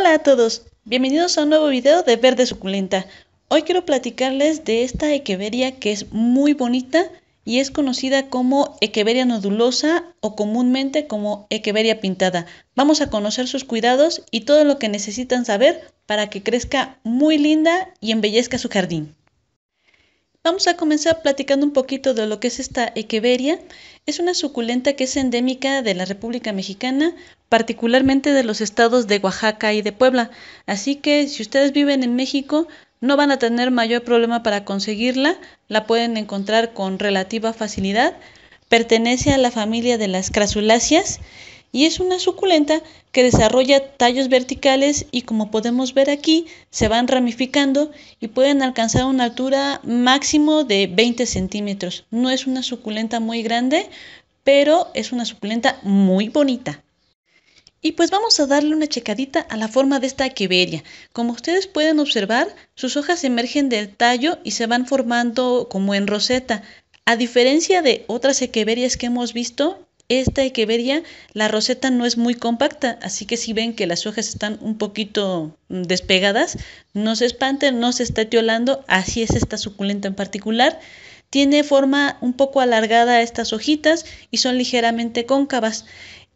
Hola a todos, bienvenidos a un nuevo video de Verde Suculenta. Hoy quiero platicarles de esta echeveria que es muy bonita y es conocida como echeveria nodulosa o comúnmente como echeveria pintada. Vamos a conocer sus cuidados y todo lo que necesitan saber para que crezca muy linda y embellezca su jardín. Vamos a comenzar platicando un poquito de lo que es esta echeveria. Es una suculenta que es endémica de la República Mexicana, particularmente de los estados de Oaxaca y de Puebla. Así que si ustedes viven en México, no van a tener mayor problema para conseguirla, la pueden encontrar con relativa facilidad. Pertenece a la familia de las crasuláceas y es una suculenta que desarrolla tallos verticales y como podemos ver aquí se van ramificando y pueden alcanzar una altura máximo de 20 centímetros. No es una suculenta muy grande, pero es una suculenta muy bonita. Y pues vamos a darle una checadita a la forma de esta echeveria. Como ustedes pueden observar, sus hojas emergen del tallo y se van formando como en roseta. A diferencia de otras equeverias que hemos visto, esta echeveria, la roseta no es muy compacta, así que si ven que las hojas están un poquito mm, despegadas, no se espanten, no se está tiolando, así es esta suculenta en particular. Tiene forma un poco alargada estas hojitas y son ligeramente cóncavas.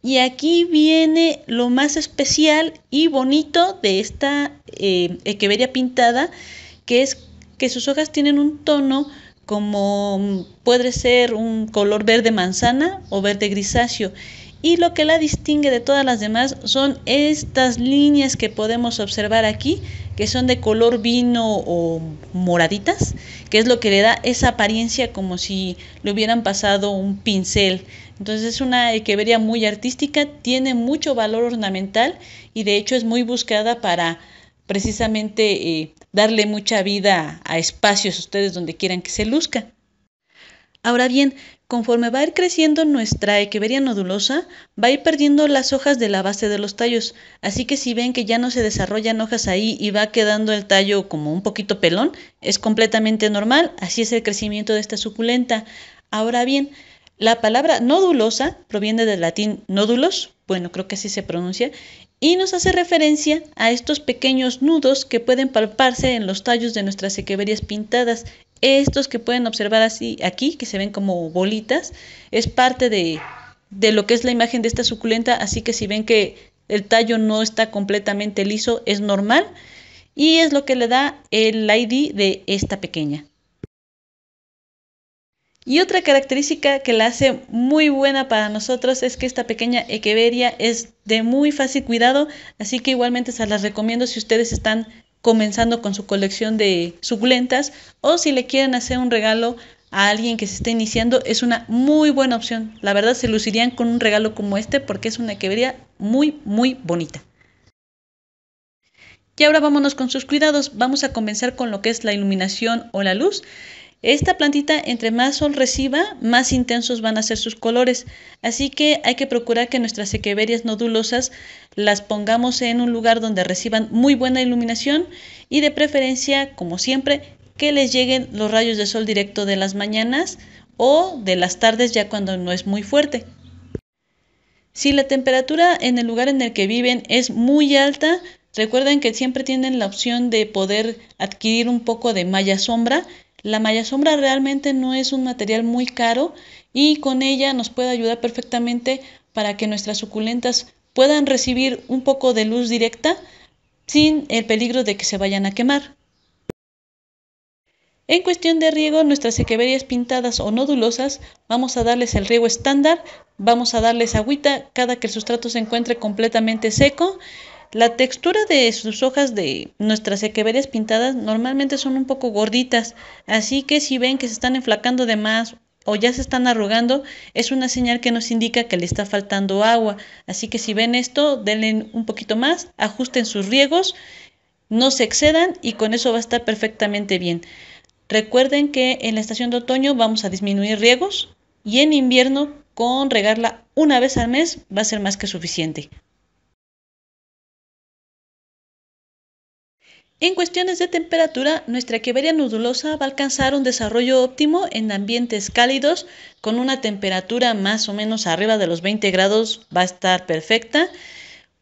Y aquí viene lo más especial y bonito de esta eh, pintada, que es que sus hojas tienen un tono como mm, puede ser un color verde manzana o verde grisáceo y lo que la distingue de todas las demás son estas líneas que podemos observar aquí, que son de color vino o moraditas, que es lo que le da esa apariencia como si le hubieran pasado un pincel. Entonces es una echeveria muy artística, tiene mucho valor ornamental y de hecho es muy buscada para precisamente eh, darle mucha vida a espacios ustedes donde quieran que se luzca. Ahora bien, Conforme va a ir creciendo nuestra echeveria nodulosa, va a ir perdiendo las hojas de la base de los tallos, así que si ven que ya no se desarrollan hojas ahí y va quedando el tallo como un poquito pelón, es completamente normal, así es el crecimiento de esta suculenta. Ahora bien, la palabra nodulosa proviene del latín nódulos, bueno, creo que así se pronuncia, y nos hace referencia a estos pequeños nudos que pueden palparse en los tallos de nuestras equeverias pintadas, estos que pueden observar así aquí, que se ven como bolitas, es parte de, de lo que es la imagen de esta suculenta, así que si ven que el tallo no está completamente liso, es normal y es lo que le da el ID de esta pequeña. Y otra característica que la hace muy buena para nosotros es que esta pequeña echeveria es de muy fácil cuidado, así que igualmente se las recomiendo si ustedes están comenzando con su colección de suculentas o si le quieren hacer un regalo a alguien que se está iniciando es una muy buena opción. La verdad se lucirían con un regalo como este porque es una quebría muy, muy bonita. Y ahora vámonos con sus cuidados. Vamos a comenzar con lo que es la iluminación o la luz. Esta plantita, entre más sol reciba, más intensos van a ser sus colores. Así que hay que procurar que nuestras sequeverias nodulosas las pongamos en un lugar donde reciban muy buena iluminación y de preferencia, como siempre, que les lleguen los rayos de sol directo de las mañanas o de las tardes ya cuando no es muy fuerte. Si la temperatura en el lugar en el que viven es muy alta, recuerden que siempre tienen la opción de poder adquirir un poco de malla sombra la malla sombra realmente no es un material muy caro y con ella nos puede ayudar perfectamente para que nuestras suculentas puedan recibir un poco de luz directa sin el peligro de que se vayan a quemar. En cuestión de riego, nuestras sequeberías pintadas o nodulosas, vamos a darles el riego estándar, vamos a darles agüita cada que el sustrato se encuentre completamente seco la textura de sus hojas de nuestras sequeberias pintadas normalmente son un poco gorditas, así que si ven que se están enflacando de más o ya se están arrugando, es una señal que nos indica que le está faltando agua. Así que si ven esto, denle un poquito más, ajusten sus riegos, no se excedan y con eso va a estar perfectamente bien. Recuerden que en la estación de otoño vamos a disminuir riegos y en invierno con regarla una vez al mes va a ser más que suficiente. En cuestiones de temperatura, nuestra quevería nodulosa va a alcanzar un desarrollo óptimo en ambientes cálidos, con una temperatura más o menos arriba de los 20 grados va a estar perfecta.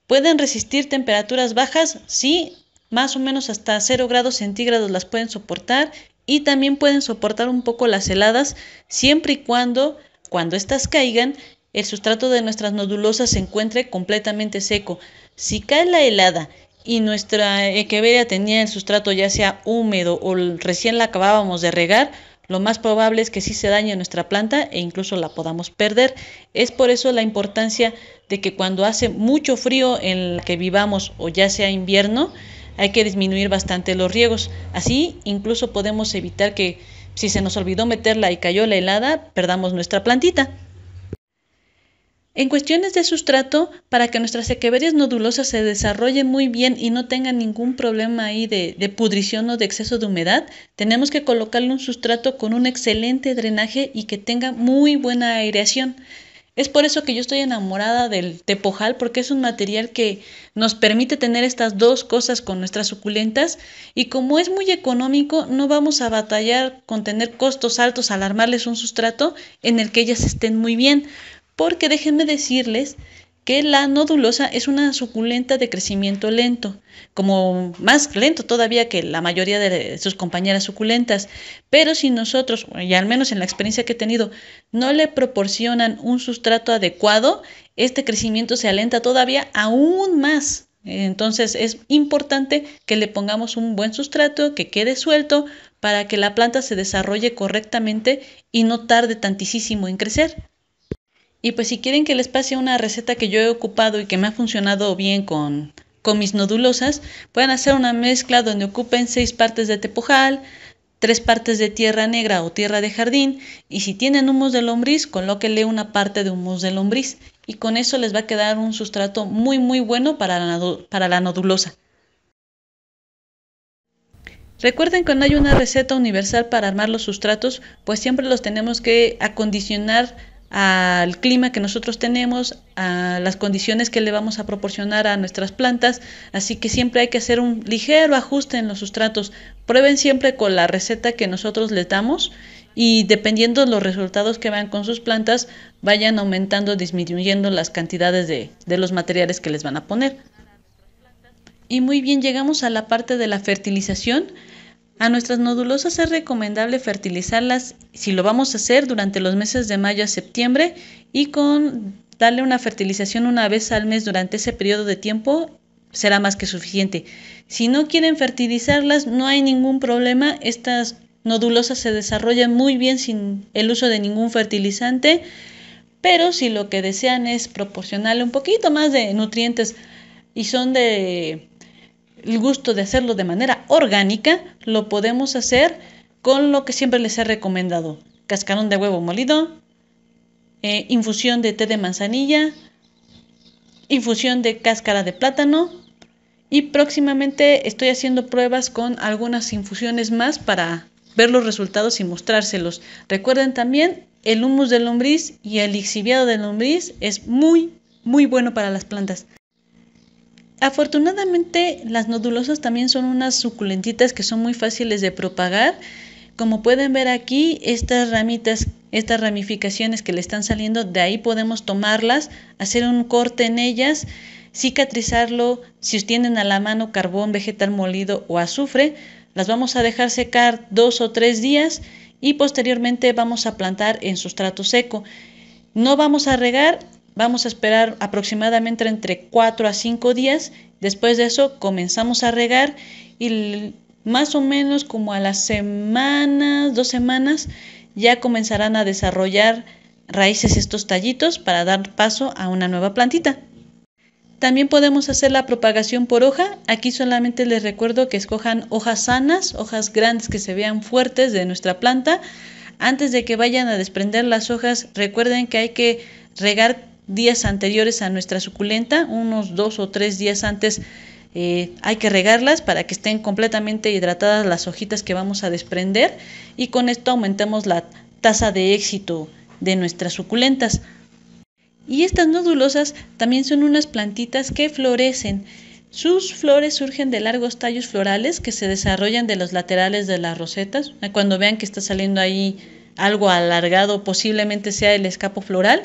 Pueden resistir temperaturas bajas, sí, más o menos hasta 0 grados centígrados las pueden soportar y también pueden soportar un poco las heladas siempre y cuando, cuando éstas caigan, el sustrato de nuestras nodulosas se encuentre completamente seco. Si cae la helada y nuestra equeveria eh, tenía el sustrato ya sea húmedo o recién la acabábamos de regar, lo más probable es que sí se dañe nuestra planta e incluso la podamos perder. Es por eso la importancia de que cuando hace mucho frío en la que vivamos o ya sea invierno, hay que disminuir bastante los riegos. Así incluso podemos evitar que si se nos olvidó meterla y cayó la helada, perdamos nuestra plantita. En cuestiones de sustrato, para que nuestras sequeberias nodulosas se desarrollen muy bien y no tengan ningún problema ahí de, de, pudrición o de exceso de humedad, tenemos que colocarle un sustrato con un excelente drenaje y que tenga muy buena aireación. Es por eso que yo estoy enamorada del tepojal porque es un material que nos permite tener estas dos cosas con nuestras suculentas y como es muy económico no vamos a batallar con tener costos altos al armarles un sustrato en el que ellas estén muy bien porque déjenme decirles que la nodulosa es una suculenta de crecimiento lento, como más lento todavía que la mayoría de sus compañeras suculentas. Pero si nosotros, y al menos en la experiencia que he tenido, no le proporcionan un sustrato adecuado, este crecimiento se alenta todavía aún más. Entonces es importante que le pongamos un buen sustrato, que quede suelto, para que la planta se desarrolle correctamente y no tarde tantísimo en crecer. Y pues si quieren que les pase una receta que yo he ocupado y que me ha funcionado bien con, con mis nodulosas, pueden hacer una mezcla donde ocupen 6 partes de tepujal, 3 partes de tierra negra o tierra de jardín y si tienen humus de lombriz, colóquenle una parte de humus de lombriz y con eso les va a quedar un sustrato muy muy bueno para la, para la nodulosa. Recuerden que no hay una receta universal para armar los sustratos, pues siempre los tenemos que acondicionar al clima que nosotros tenemos, a las condiciones que le vamos a proporcionar a nuestras plantas, así que siempre hay que hacer un ligero ajuste en los sustratos. Prueben siempre con la receta que nosotros les damos y dependiendo de los resultados que vean con sus plantas, vayan aumentando, o disminuyendo las cantidades de, de los materiales que les van a poner. Y muy bien, llegamos a la parte de la fertilización. A nuestras nodulosas es recomendable fertilizarlas si lo vamos a hacer durante los meses de mayo a septiembre y con darle una fertilización una vez al mes durante ese periodo de tiempo será más que suficiente. Si no quieren fertilizarlas, no hay ningún problema. Estas nodulosas se desarrollan muy bien sin el uso de ningún fertilizante, pero si lo que desean es proporcionarle un poquito más de nutrientes y son de el gusto de hacerlo de manera orgánica, lo podemos hacer con lo que siempre les he recomendado. Cascarón de huevo molido, eh, infusión de té de manzanilla, infusión de cáscara de plátano y próximamente estoy haciendo pruebas con algunas infusiones más para ver los resultados y mostrárselos. Recuerden también el humus de lombriz y el lixiviado de lombriz es muy, muy bueno para las plantas. Afortunadamente, las nodulosas también son unas suculentitas que son muy fáciles de propagar. Como pueden ver aquí, estas ramitas, estas ramificaciones que le están saliendo, de ahí podemos tomarlas, hacer un corte en ellas, cicatrizarlo, si tienen a la mano carbón vegetal molido o azufre, las vamos a dejar secar dos o tres días y posteriormente vamos a plantar en sustrato seco. No vamos a regar, Vamos a esperar aproximadamente entre 4 a 5 días. Después de eso comenzamos a regar y más o menos como a las semanas, dos semanas, ya comenzarán a desarrollar raíces estos tallitos para dar paso a una nueva plantita. También podemos hacer la propagación por hoja. Aquí solamente les recuerdo que escojan hojas sanas, hojas grandes que se vean fuertes de nuestra planta. Antes de que vayan a desprender las hojas, recuerden que hay que regar días anteriores a nuestra suculenta, unos dos o tres días antes eh, hay que regarlas para que estén completamente hidratadas las hojitas que vamos a desprender y con esto aumentamos la tasa de éxito de nuestras suculentas. Y estas nodulosas también son unas plantitas que florecen. Sus flores surgen de largos tallos florales que se desarrollan de los laterales de las rosetas. Cuando vean que está saliendo ahí algo alargado, posiblemente sea el escapo floral.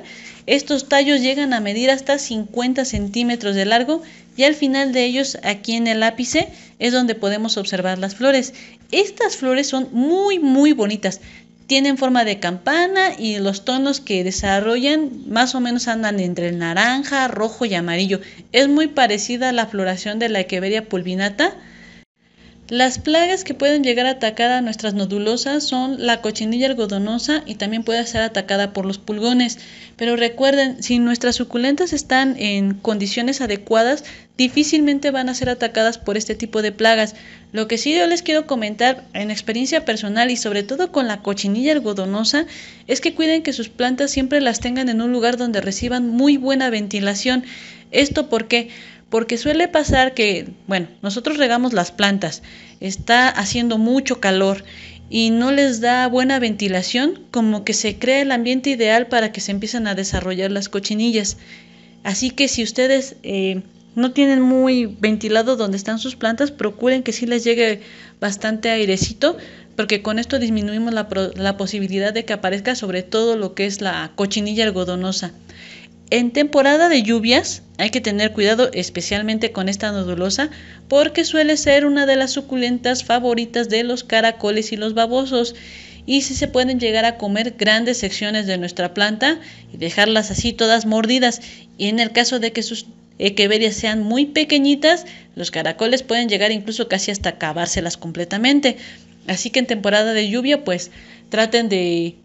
Estos tallos llegan a medir hasta 50 centímetros de largo y al final de ellos, aquí en el ápice, es donde podemos observar las flores. Estas flores son muy, muy bonitas. Tienen forma de campana y los tonos que desarrollan más o menos andan entre el naranja, rojo y amarillo. Es muy parecida a la floración de la Echeveria pulvinata, las plagas que pueden llegar a atacar a nuestras nodulosas son la cochinilla algodonosa y también puede ser atacada por los pulgones. Pero recuerden, si nuestras suculentas están en condiciones adecuadas, difícilmente van a ser atacadas por este tipo de plagas. Lo que sí yo les quiero comentar en experiencia personal y sobre todo con la cochinilla algodonosa es que cuiden que sus plantas siempre las tengan en un lugar donde reciban muy buena ventilación. ¿Esto porque porque suele pasar que, bueno, nosotros regamos las plantas, está haciendo mucho calor y no les da buena ventilación, como que se crea el ambiente ideal para que se empiecen a desarrollar las cochinillas. Así que si ustedes eh, no tienen muy ventilado donde están sus plantas, procuren que sí les llegue bastante airecito, porque con esto disminuimos la, la posibilidad de que aparezca sobre todo lo que es la cochinilla algodonosa. En temporada de lluvias hay que tener cuidado especialmente con esta nodulosa porque suele ser una de las suculentas favoritas de los caracoles y los babosos y si se pueden llegar a comer grandes secciones de nuestra planta y dejarlas así todas mordidas y en el caso de que sus equeberias sean muy pequeñitas los caracoles pueden llegar incluso casi hasta acabárselas completamente así que en temporada de lluvia pues traten de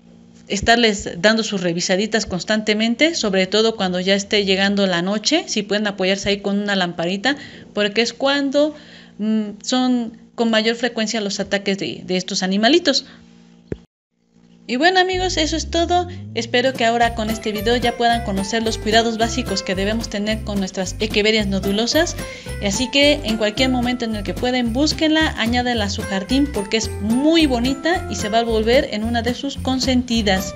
estarles dando sus revisaditas constantemente, sobre todo cuando ya esté llegando la noche, si pueden apoyarse ahí con una lamparita, porque es cuando mm, son con mayor frecuencia los ataques de, de estos animalitos. Y bueno amigos, eso es todo. Espero que ahora con este video ya puedan conocer los cuidados básicos que debemos tener con nuestras Echeverias nodulosas. Así que en cualquier momento en el que pueden, búsquenla, añádenla a su jardín porque es muy bonita y se va a volver en una de sus consentidas.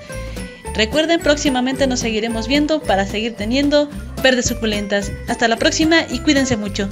Recuerden, próximamente nos seguiremos viendo para seguir teniendo verdes suculentas. Hasta la próxima y cuídense mucho.